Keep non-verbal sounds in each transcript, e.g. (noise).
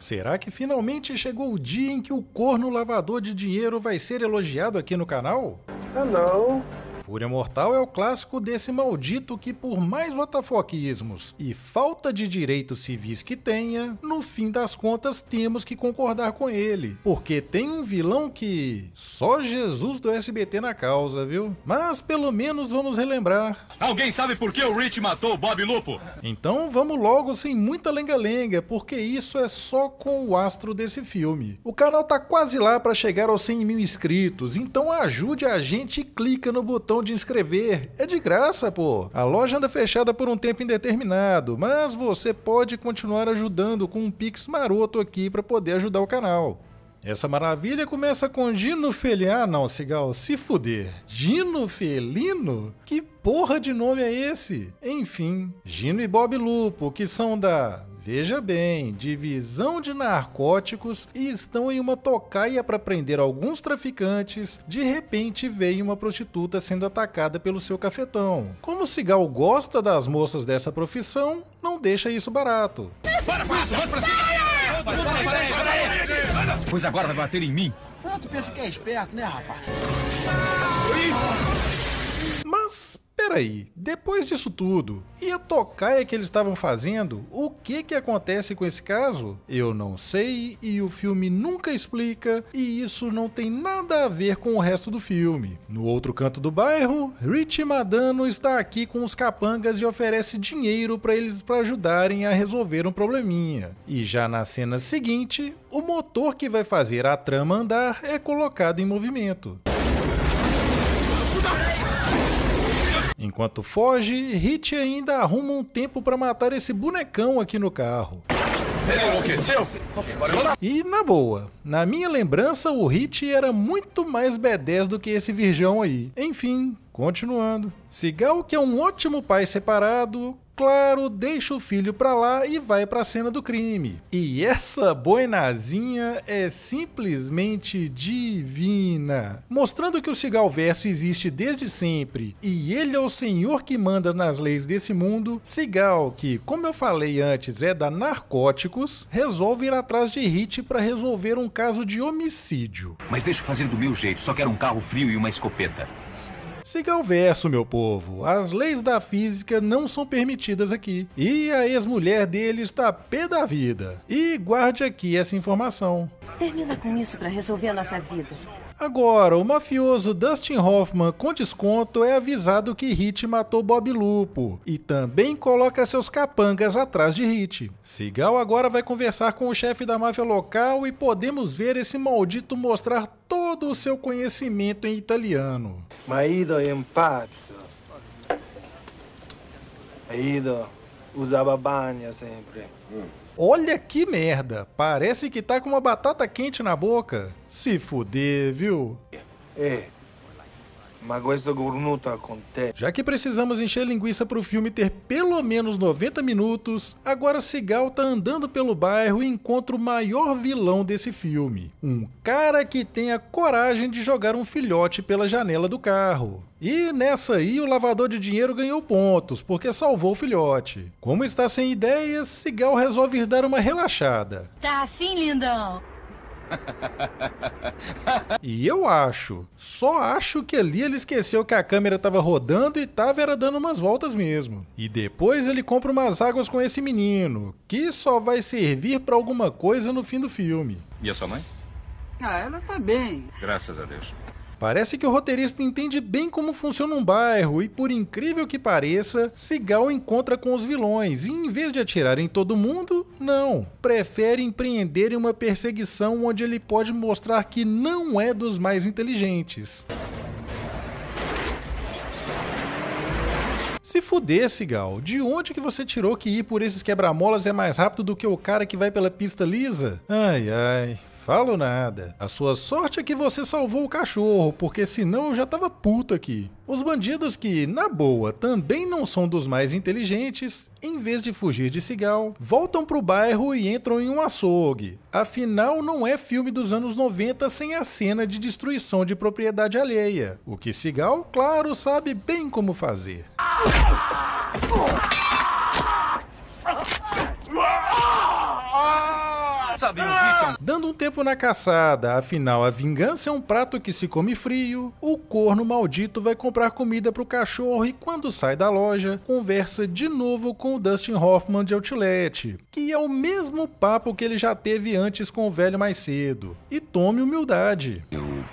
Será que finalmente chegou o dia em que o corno lavador de dinheiro vai ser elogiado aqui no canal? Hello, ah, Fúria Mortal é o clássico desse maldito que, por mais botafoquismos e falta de direitos civis que tenha, no fim das contas temos que concordar com ele, porque tem um vilão que só Jesus do SBT na causa, viu? Mas pelo menos vamos relembrar. Alguém sabe por que o Rich matou o Bob Lupo? Então vamos logo sem muita lenga-lenga, porque isso é só com o astro desse filme. O canal tá quase lá para chegar aos 100 mil inscritos, então ajude a gente e clica no botão opção de inscrever. É de graça, pô. A loja anda fechada por um tempo indeterminado, mas você pode continuar ajudando com um pix maroto aqui para poder ajudar o canal. Essa maravilha começa com Gino Felino. Ah, não, Cigal, se fuder. Gino Felino? Que porra de nome é esse? Enfim, Gino e Bob Lupo, que são da Veja bem, divisão de narcóticos e estão em uma tocaia para prender alguns traficantes. De repente, veio uma prostituta sendo atacada pelo seu cafetão. Como o Cigal gosta das moças dessa profissão, não deixa isso barato. Para, para, para, para, para, Pois agora vai bater em mim. Ah, tu pensa que é esperto, né, rapaz? peraí, depois disso tudo, e a tocaia que eles estavam fazendo? O que que acontece com esse caso? Eu não sei e o filme nunca explica e isso não tem nada a ver com o resto do filme. No outro canto do bairro, Richie Madano está aqui com os capangas e oferece dinheiro para eles para ajudarem a resolver um probleminha. E já na cena seguinte, o motor que vai fazer a trama andar é colocado em movimento. Enquanto foge, Hit ainda arruma um tempo para matar esse bonecão aqui no carro. E na boa, na minha lembrança o Hit era muito mais B10 do que esse virgão aí. Enfim, continuando. Sigal, que é um ótimo pai separado, claro, deixa o filho pra lá e vai pra cena do crime. E essa boinazinha é simplesmente divina. Mostrando que o cigal verso existe desde sempre e ele é o senhor que manda nas leis desse mundo, cigal que, como eu falei antes, é da Narcóticos, resolve ir atrás de Hit para resolver um caso de homicídio. Mas deixa eu fazer do meu jeito, só quero um carro frio e uma escopeta. Siga o verso, meu povo. As leis da física não são permitidas aqui. E a ex-mulher dele está pé da vida. E guarde aqui essa informação. Termina com isso para resolver a nossa vida. Agora, o mafioso Dustin Hoffman, com desconto, é avisado que Hit matou Bob Lupo e também coloca seus capangas atrás de Hit. Sigal agora vai conversar com o chefe da máfia local e podemos ver esse maldito mostrar todo o seu conhecimento em italiano. Marido em pazzo. Marido usava banha sempre. Hum. Olha que merda! Parece que tá com uma batata quente na boca. Se fuder, viu? É, já que precisamos encher linguiça para o filme ter pelo menos 90 minutos, agora Sigal tá andando pelo bairro e encontra o maior vilão desse filme. Um cara que tem a coragem de jogar um filhote pela janela do carro. E nessa aí, o lavador de dinheiro ganhou pontos, porque salvou o filhote. Como está sem ideias, Sigal resolve dar uma relaxada. Tá afim, lindão? e eu acho, só acho que ali ele esqueceu que a câmera tava rodando e tava era dando umas voltas mesmo. E depois ele compra umas águas com esse menino, que só vai servir para alguma coisa no fim do filme. E a sua mãe? Ah, ela tá bem. Graças a Deus. Parece que o roteirista entende bem como funciona um bairro e, por incrível que pareça, Sigal encontra com os vilões e, em vez de atirar em todo mundo, não, prefere empreender em uma perseguição onde ele pode mostrar que não é dos mais inteligentes. Se fuder, gal, de onde que você tirou que ir por esses quebra-molas é mais rápido do que o cara que vai pela pista lisa? Ai ai, falo nada. A sua sorte é que você salvou o cachorro, porque senão eu já tava puto aqui. Os bandidos que, na boa, também não são dos mais inteligentes, em vez de fugir de Cigal, voltam pro bairro e entram em um açougue. Afinal, não é filme dos anos 90 sem a cena de destruição de propriedade alheia, o que Cigal, claro, sabe bem como fazer. Ah! Dando um tempo na caçada, afinal a vingança é um prato que se come frio. O corno maldito vai comprar comida pro cachorro e quando sai da loja, conversa de novo com o Dustin Hoffman de Outlet, que é o mesmo papo que ele já teve antes com o velho mais cedo. E tome humildade. Eu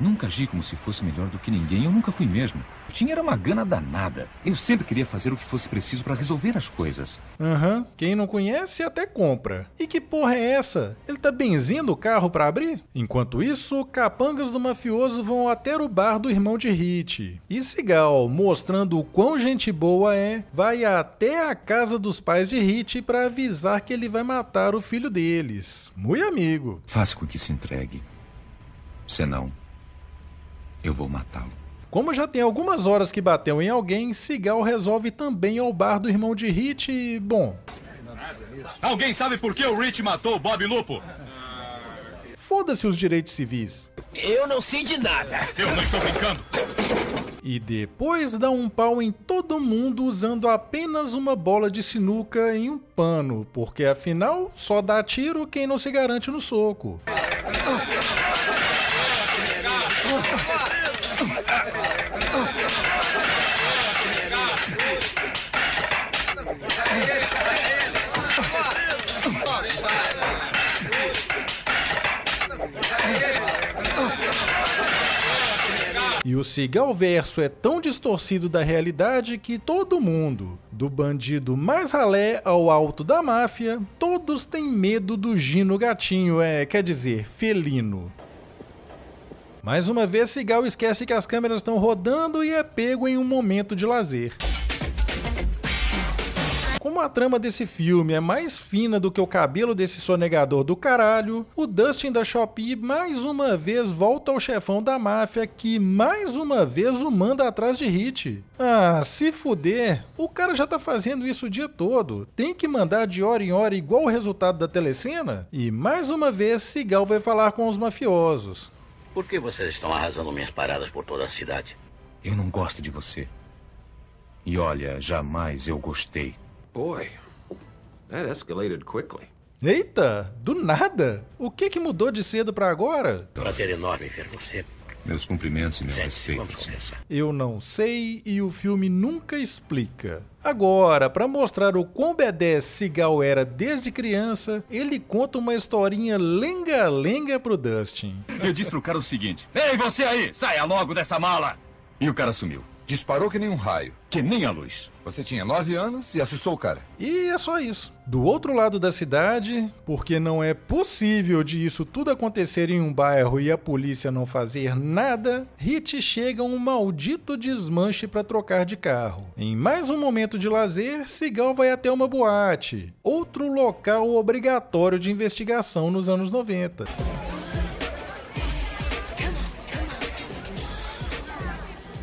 nunca agi como se fosse melhor do que ninguém, eu nunca fui mesmo. Tinha era uma gana danada. Eu sempre queria fazer o que fosse preciso para resolver as coisas. Aham, uhum. quem não conhece até compra. E que porra é essa? Ele tá benzindo o carro para abrir? Enquanto isso, capangas do mafioso vão até o bar do irmão de Hit. E Sigal, mostrando o quão gente boa é, vai até a casa dos pais de Hit para avisar que ele vai matar o filho deles. Mui amigo. Faça com que se entregue. Senão, eu vou matá-lo. Como já tem algumas horas que bateu em alguém, Sigal resolve também ao bar do irmão de Hit e, bom... Alguém sabe por que o Rich matou o Bob Lupo? Foda-se os direitos civis. Eu não sei de nada. Eu não estou brincando. E depois dá um pau em todo mundo usando apenas uma bola de sinuca em um pano, porque afinal só dá tiro quem não se garante no soco. o verso é tão distorcido da realidade que todo mundo, do bandido mais ralé ao alto da máfia, todos têm medo do Gino Gatinho, é, quer dizer, felino. Mais uma vez, Cigal esquece que as câmeras estão rodando e é pego em um momento de lazer como a trama desse filme é mais fina do que o cabelo desse sonegador do caralho, o Dustin da Shopee mais uma vez volta ao chefão da máfia que mais uma vez o manda atrás de Hit. Ah, se fuder, o cara já tá fazendo isso o dia todo. Tem que mandar de hora em hora igual o resultado da telecena? E mais uma vez Sigal vai falar com os mafiosos. Por que vocês estão arrasando minhas paradas por toda a cidade? Eu não gosto de você. E olha, jamais eu gostei Boy, that escalated quickly. Eita, do nada! O que que mudou de cedo para agora? Prazer enorme ver você. Meus cumprimentos e meus respeitos. Eu não sei e o filme nunca explica. Agora, para mostrar o quão B10 Seagal era desde criança, ele conta uma historinha lenga-lenga pro Dustin. Eu disse pro cara o seguinte: Ei, você aí, saia logo dessa mala! E o cara sumiu. Disparou que nem um raio. Que nem a luz. Você tinha nove anos e assustou o cara. E é só isso. Do outro lado da cidade, porque não é possível de isso tudo acontecer em um bairro e a polícia não fazer nada, Hit chega um maldito desmanche para trocar de carro. Em mais um momento de lazer, Sigal vai até uma boate, outro local obrigatório de investigação nos anos 90.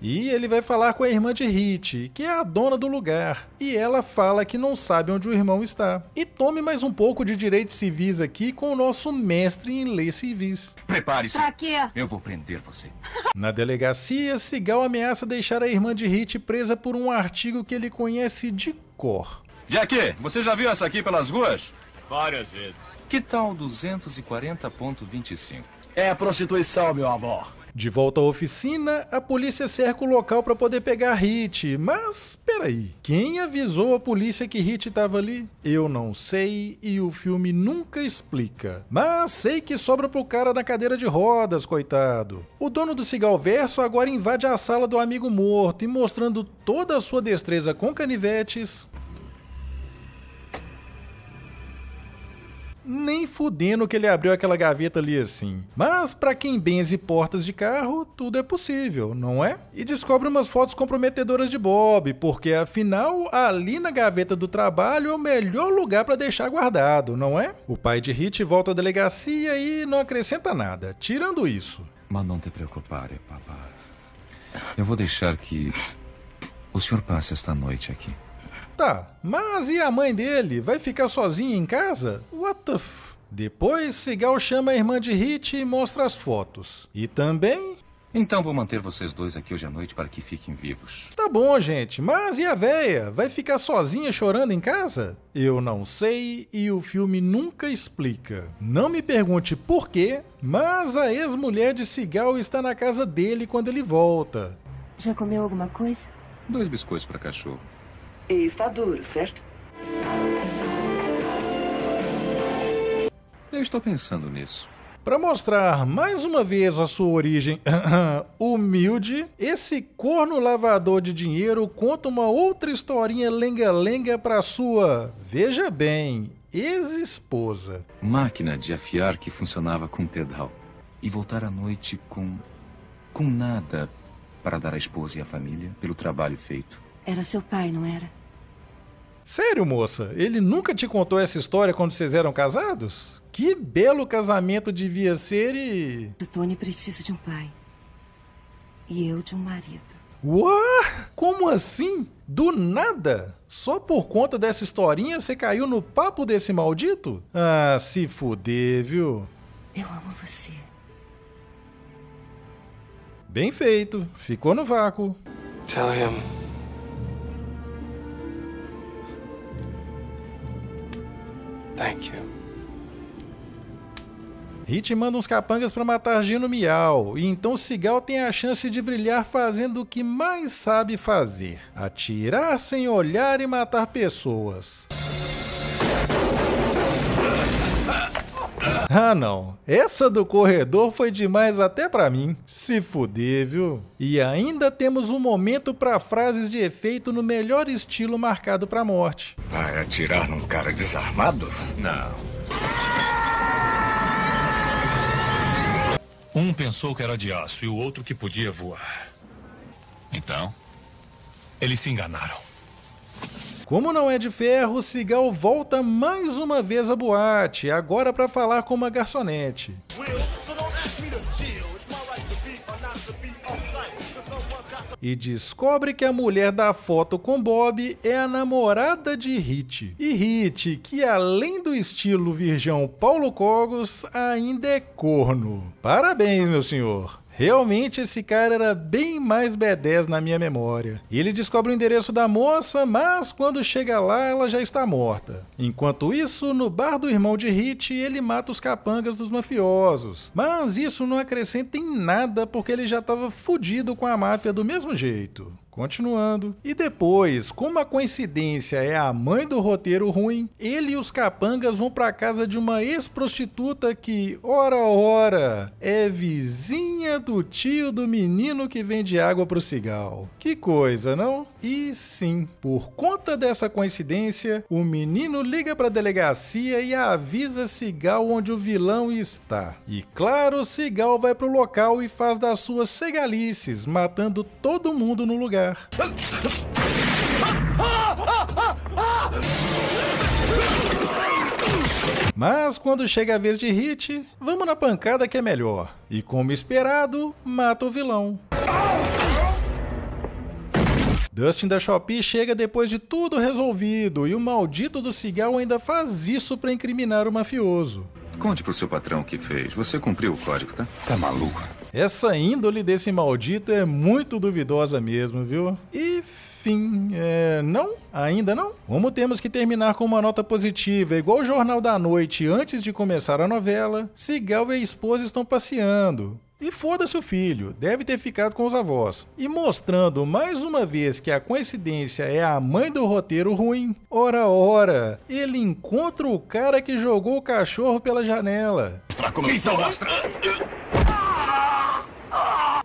E ele vai falar com a irmã de Hit, que é a dona do lugar, e ela fala que não sabe onde o irmão está. E tome mais um pouco de direitos civis aqui com o nosso mestre em leis civis. Prepare-se. Pra quê? Eu vou prender você. (laughs) Na delegacia, Sigal ameaça deixar a irmã de Hit presa por um artigo que ele conhece de cor. Jack, você já viu essa aqui pelas ruas? Várias vezes. Que tal 240.25? É a prostituição, meu amor. De volta à oficina, a polícia cerca o local para poder pegar Hit, mas peraí, quem avisou a polícia que Hit estava ali? Eu não sei e o filme nunca explica. Mas sei que sobra pro cara na cadeira de rodas, coitado. O dono do Cigalverso agora invade a sala do amigo morto e mostrando toda a sua destreza com canivetes, nem fudendo que ele abriu aquela gaveta ali assim. Mas para quem benze portas de carro, tudo é possível, não é? E descobre umas fotos comprometedoras de Bob, porque afinal, ali na gaveta do trabalho é o melhor lugar para deixar guardado, não é? O pai de Hit volta à delegacia e não acrescenta nada, tirando isso. Mas não te preocupare, papá. Eu vou deixar que o senhor passe esta noite aqui. Tá, mas e a mãe dele? Vai ficar sozinha em casa? What the f... Depois, Sigal chama a irmã de Hit e mostra as fotos. E também... Então vou manter vocês dois aqui hoje à noite para que fiquem vivos. Tá bom, gente, mas e a véia? Vai ficar sozinha chorando em casa? Eu não sei e o filme nunca explica. Não me pergunte por quê, mas a ex-mulher de Sigal está na casa dele quando ele volta. Já comeu alguma coisa? Dois biscoitos para cachorro. E está duro, certo? Eu estou pensando nisso. Para mostrar mais uma vez a sua origem (clears throat) humilde, esse corno lavador de dinheiro conta uma outra historinha lenga-lenga para sua, veja bem, ex-esposa. Máquina de afiar que funcionava com pedal e voltar à noite com com nada para dar à esposa e à família pelo trabalho feito. Era seu pai, não era? Sério, moça, ele nunca te contou essa história quando vocês eram casados? Que belo casamento devia ser e. O Tony precisa de um pai. E eu de um marido. Uau! Como assim? Do nada? Só por conta dessa historinha você caiu no papo desse maldito? Ah, se fuder, viu? Eu amo você. Bem feito. Ficou no vácuo. Tell him Thank you. Hit manda uns capangas para matar Gino Miau, e então Cigal tem a chance de brilhar fazendo o que mais sabe fazer: atirar sem olhar e matar pessoas. Ah não, essa do corredor foi demais até para mim. Se fuder, viu? E ainda temos um momento para frases de efeito no melhor estilo marcado para morte. Vai atirar num cara desarmado? Não. Um pensou que era de aço e o outro que podia voar. Então, eles se enganaram. Como não é de ferro, Cigal volta mais uma vez à boate, agora para falar com uma garçonete. e descobre que a mulher da foto com Bob é a namorada de Hit. E Hit, que além do estilo virgão Paulo Cogos, ainda é corno. Parabéns, meu senhor. Realmente esse cara era bem mais B10 na minha memória. Ele descobre o endereço da moça, mas quando chega lá ela já está morta. Enquanto isso, no bar do irmão de Hit, ele mata os capangas dos mafiosos. Mas isso não acrescenta em nada porque ele já estava fudido com a máfia do mesmo jeito. Continuando. E depois, como a coincidência é a mãe do roteiro ruim, ele e os capangas vão para casa de uma ex-prostituta que, ora ora, é vizinha do tio do menino que vende água pro cigal. Que coisa, não? E sim, por conta dessa coincidência, o menino liga para a delegacia e avisa Cigal onde o vilão está. E claro, Cigal vai pro local e faz das suas cegalices, matando todo mundo no lugar lugar. Mas quando chega a vez de Hit, vamos na pancada que é melhor. E como esperado, mata o vilão. Dustin da Shopee chega depois de tudo resolvido e o maldito do cigarro ainda faz isso para incriminar o mafioso. Conte pro seu patrão o que fez. Você cumpriu o código, tá? Tá maluco? Essa índole desse maldito é muito duvidosa mesmo, viu? E fim. É, não? Ainda não? Como temos que terminar com uma nota positiva, igual o Jornal da Noite antes de começar a novela, Sigal e a esposa estão passeando. E foda-se o filho, deve ter ficado com os avós. E mostrando mais uma vez que a coincidência é a mãe do roteiro ruim, ora ora, ele encontra o cara que jogou o cachorro pela janela. Tá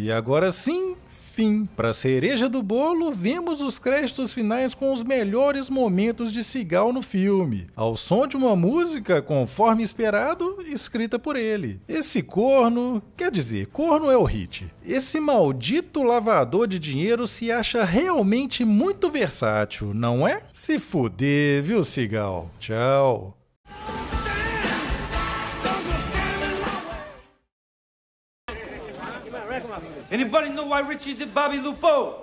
e agora sim, fim. Para cereja do bolo, vimos os créditos finais com os melhores momentos de Cigal no filme, ao som de uma música, conforme esperado, escrita por ele. Esse corno, quer dizer, corno é o hit. Esse maldito lavador de dinheiro se acha realmente muito versátil, não é? Se fuder, viu, Cigal? Tchau. Anybody know why Richie did Bobby Lupo?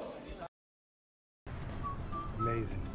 Amazing.